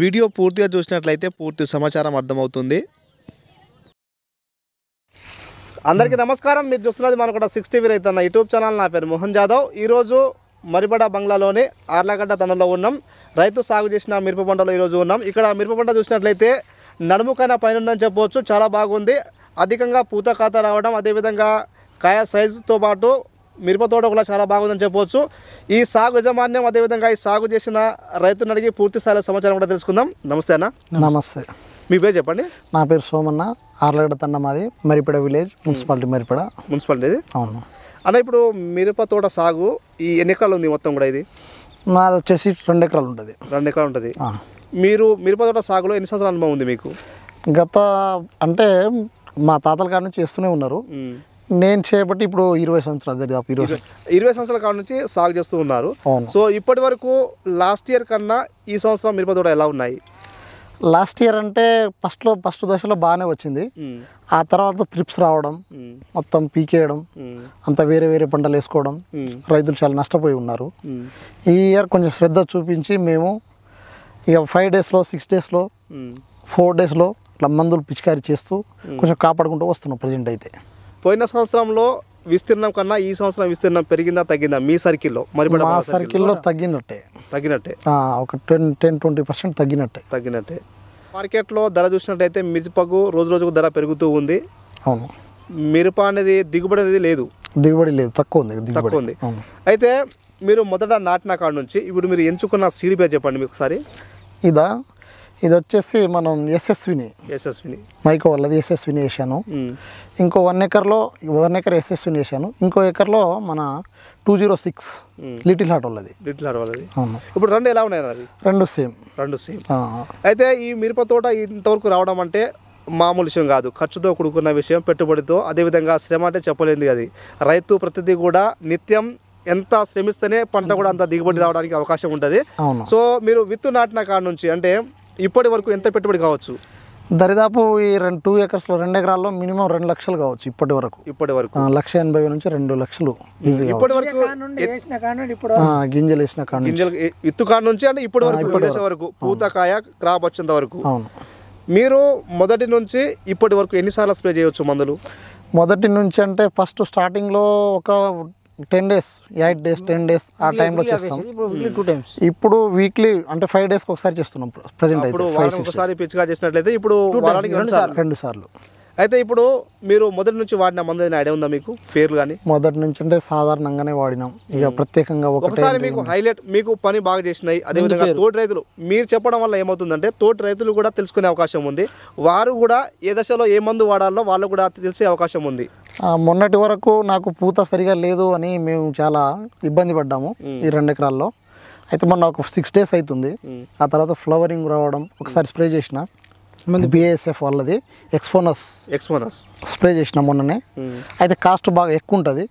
video పూర్తిగా చూసినట్లయితే పూర్తి సమాచారం అర్థమవుతుంది అందరికీ నమస్కారం మీరు చూస్తున్నది మనకు కూడా సిక్స్ టీవీ రైతన్న యూట్యూబ్ ఛానల్ నా పేరు మోహన్ జాదవ్ ఈరోజు మరిబడ బంగ్లాలోని ఆర్లగడ్డ తనలో ఉన్నాం రైతు సాగు చేసిన మిరప పంటలో ఈరోజు ఉన్నాం ఇక్కడ మిరప పంట చూసినట్లయితే నడుముకైనా పైన ఉందని చెప్పవచ్చు చాలా బాగుంది అధికంగా పూత ఖాతా రావడం అదేవిధంగా కాయ సైజుతో పాటు మిరప తోట కూడా చాలా బాగుందని చెప్పవచ్చు ఈ సాగు యజమాన్యం అదేవిధంగా ఈ సాగు చేసిన రైతుని అడిగి పూర్తి స్థాయిలో సమాచారం కూడా తెలుసుకుందాం నమస్తే అన్న నమస్తే మీ పేరు చెప్పండి నా పేరు సోమన్న ఆర్లగడ తన్న మాది Maripeda village municipality Maripeda municipality అవును అన్న ఇప్పుడు మిరప తోట సాగు ఈ ఎన్ని ఎకరాలు ఉంది మొత్తం కూడా ఇది నాది వచ్చేసి రెండు ఎకరాలు ఉంటుంది రెండు ఎకరాలు ఉంటుంది మీరు మిరప తోట సాగులో ఎన్ని సంవత్సరాల అనుభవం ఉంది మీకు గత అంటే మా తాతల కాడ నుంచి చేస్తూనే ఉన్నారు నేను చేపట్టి ఇప్పుడు ఇరవై సంవత్సరాలు జరిగా ఇరవై ఇరవై సంవత్సరాల కాడ నుంచి సాల్వ్ చేస్తూ ఉన్నారు సో ఇప్పటి వరకు లాస్ట్ ఇయర్ కన్నా ఈ సంవత్సరం మిరప తోట ఎలా ఉన్నాయి లాస్ట్ ఇయర్ అంటే ఫస్ట్లో ఫస్ట్ దశలో బాగానే వచ్చింది ఆ తర్వాత ట్రిప్స్ రావడం మొత్తం పీకేయడం అంత వేరే వేరే పంటలు వేసుకోవడం రైతులు చాలా నష్టపోయి ఉన్నారు ఈ ఇయర్ కొంచెం శ్రద్ధ చూపించి మేము ఇక ఫైవ్ డేస్లో సిక్స్ డేస్లో ఫోర్ డేస్లో ఇట్లా మందులు పిచికారి చేస్తూ కొంచెం కాపాడుకుంటూ వస్తున్నాం ప్రజెంట్ అయితే పోయిన సంవత్సరంలో విస్తీర్ణం కన్నా ఈ సంవత్సరం విస్తీర్ణం పెరిగిందా తగ్గిందా మీ సర్కిల్లో మరి మా సర్కిల్లో తగ్గినట్టే తగ్గినట్టే ఒక టెన్ టెన్ ట్వంటీ పర్సెంట్ తగ్గినట్టే తగ్గినట్టే మార్కెట్లో ధర చూసినట్టయితే మిరపకు రోజు రోజుకు ధర పెరుగుతూ ఉంది అవును మిరప అనేది దిగుబడి అనేది లేదు దిగుబడి లేదు తక్కువ ఉంది తక్కువ ఉంది అయితే మీరు మొదట నాటిన కాడ నుంచి ఇప్పుడు మీరు ఎంచుకున్న సీడ్ పేరు చెప్పండి మీకు ఒకసారి ఇదా ఇది వచ్చేసి మనం యశస్విని యశస్విని మైకో వాళ్ళది యశస్విని వేసాను ఇంకో వన్ ఎకర్లో వన్ ఎకర్ యశస్విని వేసాను ఇంకో ఎకర్లో మన two zero six little heart వాళ్ళది లిటిల్ హార్ట్ వాళ్ళది అవును ఇప్పుడు రెండు ఎలా ఉన్నాయి రెండు సేమ్ రెండు సేమ్ అయితే ఈ మిరప తోట ఇంతవరకు రావడం అంటే మామూలు విషయం కాదు ఖర్చుతో కూడుకున్న విషయం పెట్టుబడితో అదేవిధంగా శ్రమ అంటే చెప్పలేదు అది రైతు ప్రతిదీ కూడా నిత్యం ఎంత శ్రమిస్తేనే పంట కూడా అంత దిగుబడి రావడానికి అవకాశం ఉంటుంది సో మీరు విత్తు నాటిన కాడ నుంచి అంటే ఇప్పటి వరకు ఎంత పెట్టుబడి కావచ్చు దరిదాపు ఈ రెండు టూ ఎకర్స్లో రెండు ఎకరాల్లో మినిమం రెండు లక్షలు కావచ్చు ఇప్పటి వరకు ఇప్పటి వరకు లక్ష ఎనభై నుంచి రెండు లక్షలు గింజలు వేసిన కాడ గింజలు కాడ నుంచి అంటే ఇప్పటి వరకు వరకు పూతకాయ క్రాప్ వచ్చేంత వరకు అవును మీరు మొదటి నుంచి ఇప్పటి వరకు ఎన్నిసార్లు స్ప్రే చేయవచ్చు మందులు మొదటి నుంచి అంటే ఫస్ట్ స్టార్టింగ్లో ఒక ten days eight days ten days ఆ టైంలో చేస్తాం ఇప్పుడు వీక్లీ అంటే ఫైవ్ డేస్కి ఒకసారి చేస్తున్నాం ప్రజెంట్ అయితే చేసినట్లయితే ఇప్పుడు రెండు సార్లు అయితే ఇప్పుడు మీరు మొదటి నుంచి వాడిన మందు ఏదైనా ఐడియా ఉందా మీకు పేర్లు కానీ మొదటి నుంచి అంటే సాధారణంగానే వాడినాం ఇక ప్రత్యేకంగా ఒకసారి మీకు హైలైట్ మీకు పని బాగా చేసినాయి అదేవిధంగా తోటి రైతులు మీరు చెప్పడం వల్ల ఏమవుతుందంటే తోటి రైతులు కూడా తెలుసుకునే అవకాశం ఉంది వారు కూడా ఏ దశలో ఏ మందు వాడాలో వాళ్ళు కూడా తెలిసే అవకాశం ఉంది మొన్నటి వరకు నాకు పూత సరిగా లేదు అని మేము చాలా ఇబ్బంది పడ్డాము ఈ రెండు ఎకరాల్లో అయితే మొన్న ఒక సిక్స్ డేస్ అవుతుంది ఆ తర్వాత ఫ్లవరింగ్ రావడం ఒకసారి స్ప్రే చేసిన మంది బిఏఎస్ఎఫ్ వాళ్ళది ఎక్స్పోనస్ ఎక్స్పోనస్ స్ప్రే చేసిన మొన్ననే అయితే కాస్ట్ బాగా ఎక్కువ ఉంటుంది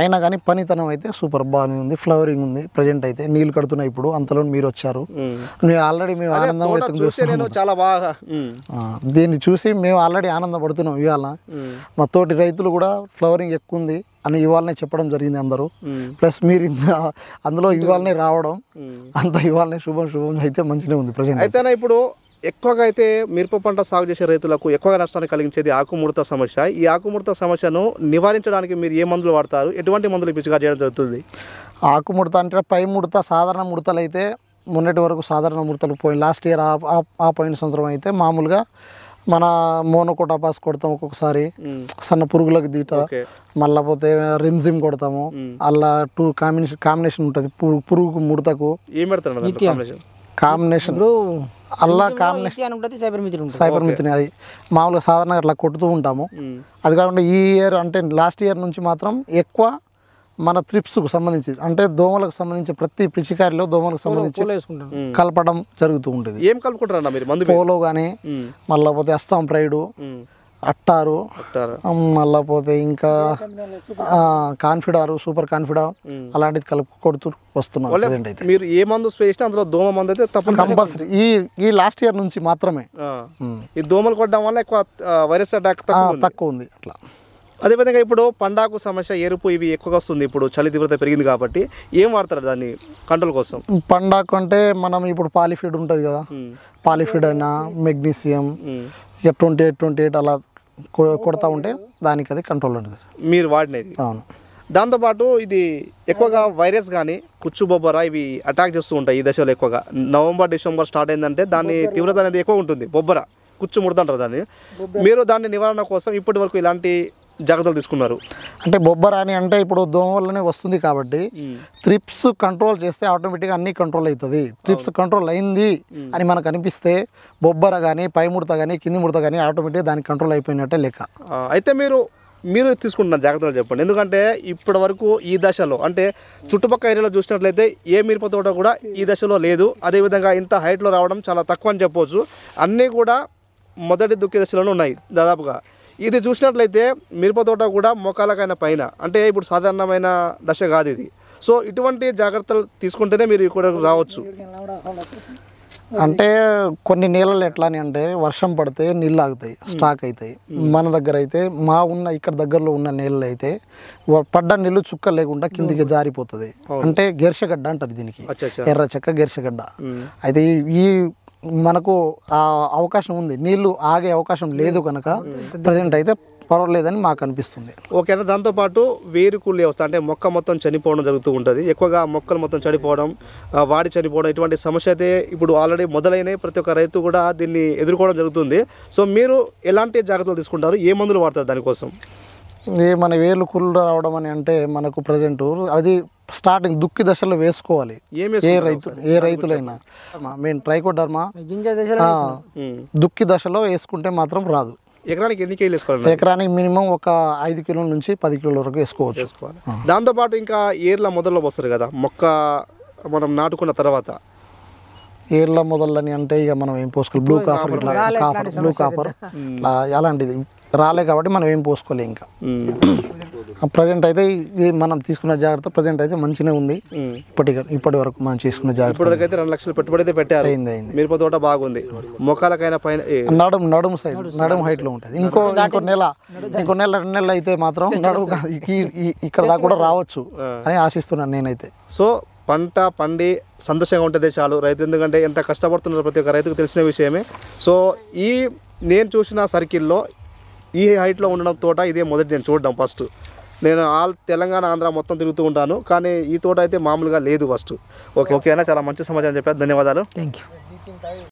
అయినా కానీ పనితనం అయితే సూపర్ బాగానే ఉంది ఫ్లవరింగ్ ఉంది ప్రజెంట్ అయితే నీళ్ళు కడుతున్నాయి ఇప్పుడు అంతలో మీరు వచ్చారు మేము ఆల్రెడీ మేము ఆనందం చూస్తున్నాం చాలా బాగా దీన్ని చూసి మేము ఆల్రెడీ ఆనందపడుతున్నాం ఇవాళ మా తోటి రైతులు కూడా ఫ్లవరింగ్ ఎక్కువ ఉంది అని ఇవాళనే చెప్పడం జరిగింది అందరూ ప్లస్ మీరు ఇంత అందులో ఇవాళనే రావడం అంత ఇవాళనే శుభం శుభం అయితే మంచిగా ఉంది ప్రజెంట్ అయితే ఇప్పుడు ఎక్కువగా అయితే మిరప పంట సాగు చేసే రైతులకు ఎక్కువగా నష్టాన్ని కలిగించేది ఆకుముడత సమస్య ఈ ఆకుముడత సమస్యను నివారించడానికి మీరు ఏ మందులు వాడతారు ఎటువంటి మందులు పిచిగా చేయడం జరుగుతుంది ఆకుముడత అంటే పై ముడత సాధారణ ముడతలు అయితే మొన్నటి వరకు సాధారణ ముడతలు పోయిన లాస్ట్ ఇయర్ ఆ పోయిన సంవత్సరం అయితే మామూలుగా మన మోనోకోటాపాస్ కొడతాం ఒక్కొక్కసారి సన్న పురుగులకు దీట మళ్ళా పోతే రిమ్జిమ్ కొడతాము అలా టూ కాంబినేషన్ కాంబినేషన్ ఉంటుంది పురుగు ముడతకు ఏం పెడతారు కాంబినేషన్ అల్లా కాంబినేషన్ సైబర్ మిత్రి సైబర్ మిత్రుని అది మామూలుగా సాధారణంగా అట్లా కొడుతూ ఉంటాము అది కాకుండా ఈ ఇయర్ అంటే లాస్ట్ ఇయర్ నుంచి మాత్రం ఎక్కువ మన త్రిప్స్కు సంబంధించి అంటే దోమలకు సంబంధించి ప్రతి పిచికారిలో దోమలకు సంబంధించి కలపడం జరుగుతూ ఉంటుంది ఏం పోలో కానీ మళ్ళీ పోతే అస్తాం ప్రైడు అట్టారు మళ్ళా పోతే ఇంకా కాన్ఫిడారు సూపర్ కాన్ఫిడా అలాంటిది కలుపు కొడుతూ మీరు ఏ మందు చేసినా అందులో దోమ మందు అయితే కంపల్సరీ ఈ ఈ లాస్ట్ ఇయర్ నుంచి మాత్రమే ఈ దోమలు కొట్టడం వల్ల ఎక్కువ వైరస్ అటాక్ తక్కువ ఉంది అట్లా అదేవిధంగా ఇప్పుడు పండాకు సమస్య ఎరుపు ఇవి ఎక్కువగా వస్తుంది ఇప్పుడు చలి తీవ్రత పెరిగింది కాబట్టి ఏం వాడతారు దాన్ని కంట్రోల్ కోసం పండాకు అంటే మనం ఇప్పుడు పాలిఫీడ్ ఉంటుంది కదా పాలిఫీడ్ అయినా magnesium twenty eight twenty eight అలా కొడతా ఉంటే దానికి అది కంట్రోల్ ఉంటుంది మీరు వాడినది అవును దాంతోపాటు ఇది ఎక్కువగా వైరస్ కానీ కుచ్చు బొబ్బర ఇవి అటాక్ చేస్తూ ఉంటాయి ఈ దశలో ఎక్కువగా నవంబర్ డిసెంబర్ స్టార్ట్ అయిందంటే దాని తీవ్రత అనేది ఎక్కువ ఉంటుంది బొబ్బర కుచ్చు ముడతంటారు దాన్ని మీరు దాన్ని నివారణ కోసం ఇప్పటి వరకు ఇలాంటి జాగ్రత్తలు తీసుకున్నారు అంటే బొబ్బరాని అంటే ఇప్పుడు దోమ వల్లనే వస్తుంది కాబట్టి ట్రిప్స్ కంట్రోల్ చేస్తే ఆటోమేటిక్గా అన్నీ కంట్రోల్ అవుతుంది ట్రిప్స్ కంట్రోల్ అయింది అని మనకు అనిపిస్తే బొబ్బర కానీ పై ముడత కానీ కింది ముడత కానీ ఆటోమేటిక్గా దానికి కంట్రోల్ అయిపోయినట్టే లెక్క అయితే మీరు మీరు తీసుకుంటున్న జాగ్రత్తలు చెప్పండి ఎందుకంటే ఇప్పటి వరకు ఈ దశలో అంటే చుట్టుపక్కల ఏరియాలో చూసినట్లయితే ఏ మీరు తోట కూడా ఈ దశలో లేదు అదేవిధంగా ఇంత హైట్లో రావడం చాలా తక్కువ అని చెప్పవచ్చు అన్నీ కూడా మొదటి దుఃఖ దశలోనే ఉన్నాయి దాదాపుగా ఇది చూసినట్లయితే మిరప తోట కూడా మోకాలకైనా పైన అంటే ఇప్పుడు సాధారణమైన దశ కాదు ఇది సో ఇటువంటి జాగ్రత్తలు తీసుకుంటేనే మీరు ఇక్కడ రావచ్చు అంటే కొన్ని నీళ్ళలు ఎట్లా అని అంటే వర్షం పడితే నీళ్ళు ఆగుతాయి స్టాక్ అవుతాయి మన దగ్గర అయితే మా ఉన్న ఇక్కడ దగ్గరలో ఉన్న నీళ్ళు అయితే పడ్డ నీళ్ళు చుక్క లేకుండా కిందికి జారిపోతుంది అంటే గెర్షగడ్డ అంటారు దీనికి ఎర్ర చెక్క గెర్షగడ్డ అయితే ఈ మనకు అవకాశం ఉంది నీళ్లు ఆగే అవకాశం లేదు కనుక ప్రజెంట్ అయితే పర్వాలేదని మాకు అనిపిస్తుంది ఓకేనా దాంతోపాటు వేరు కూలి వ్యవస్థ అంటే మొక్క మొత్తం చనిపోవడం జరుగుతూ ఉంటుంది ఎక్కువగా మొక్కలు మొత్తం చనిపోవడం వాడి చనిపోవడం ఇటువంటి సమస్య అయితే ఇప్పుడు ఆల్రెడీ మొదలైనవి ప్రతి ఒక్క రైతు కూడా దీన్ని ఎదుర్కోవడం జరుగుతుంది సో మీరు ఎలాంటి జాగ్రత్తలు తీసుకుంటారు ఏ మందులు వాడతారు దానికోసం ఏ మన వేర్లు కుళ్ళు రావడం అని అంటే మనకు ప్రజెంట్ అది స్టార్టింగ్ దుక్కి దశలో వేసుకోవాలి ఏ రైతు ఏ రైతులైనా మేము ట్రైకోడర్మా దుక్కి దశలో వేసుకుంటే మాత్రం రాదు ఎకరానికి ఎన్ని వేసుకోవాలి ఎకరానికి మినిమం ఒక ఐదు కిలోల నుంచి పది కిలోల వరకు వేసుకోవచ్చు దాంతోపాటు ఇంకా ఏర్ల మొదల్లో వస్తారు కదా మొక్క మనం నాటుకున్న తర్వాత ఏర్ల మొదలని అంటే ఇక మనం ఏం పోసుకోవాలి బ్లూ కాఫర్ ఇట్లా కాఫర్ బ్లూ కాఫర్ అలాంటిది రాలే కాబట్టి మనం ఏం పోసుకోవాలి ఇంకా ప్రజెంట్ అయితే మనం తీసుకున్న జాగ్రత్త ప్రజెంట్ అయితే మంచిగా ఉంది ఇప్పటి ఇప్పటి వరకు మనం చేసుకున్న జాగ్రత్త ఇప్పటివరకు అయితే రెండు లక్షలు పెట్టుబడి అయితే పెట్టారు అయింది అయింది తోట బాగుంది మొక్కలకైనా పైన నడుము నడుము సైడ్ నడుము హైట్ లో ఉంటుంది ఇంకో ఇంకో నెల ఇంకో నెల రెండు నెలలు అయితే మాత్రం నడుము ఇక్కడ దాకా కూడా రావచ్చు అని ఆశిస్తున్నాను నేనైతే సో పంట పండి సంతోషంగా ఉంటుంది చాలు రైతు ఎందుకంటే ఎంత కష్టపడుతున్నారు ప్రతి ఒక్క రైతుకు తెలిసిన విషయమే సో ఈ నేను చూసిన సర్కిల్లో ఈ హైట్లో ఉండడం తోట ఇదే మొదటి నేను చూడడం ఫస్ట్ నేను ఆల్ తెలంగాణ ఆంధ్ర మొత్తం తిరుగుతూ ఉంటాను కానీ ఈ తోట అయితే మామూలుగా లేదు ఫస్ట్ ఓకే ఓకేనా చాలా మంచి సమాచారం చెప్పారు ధన్యవాదాలు థ్యాంక్ యూ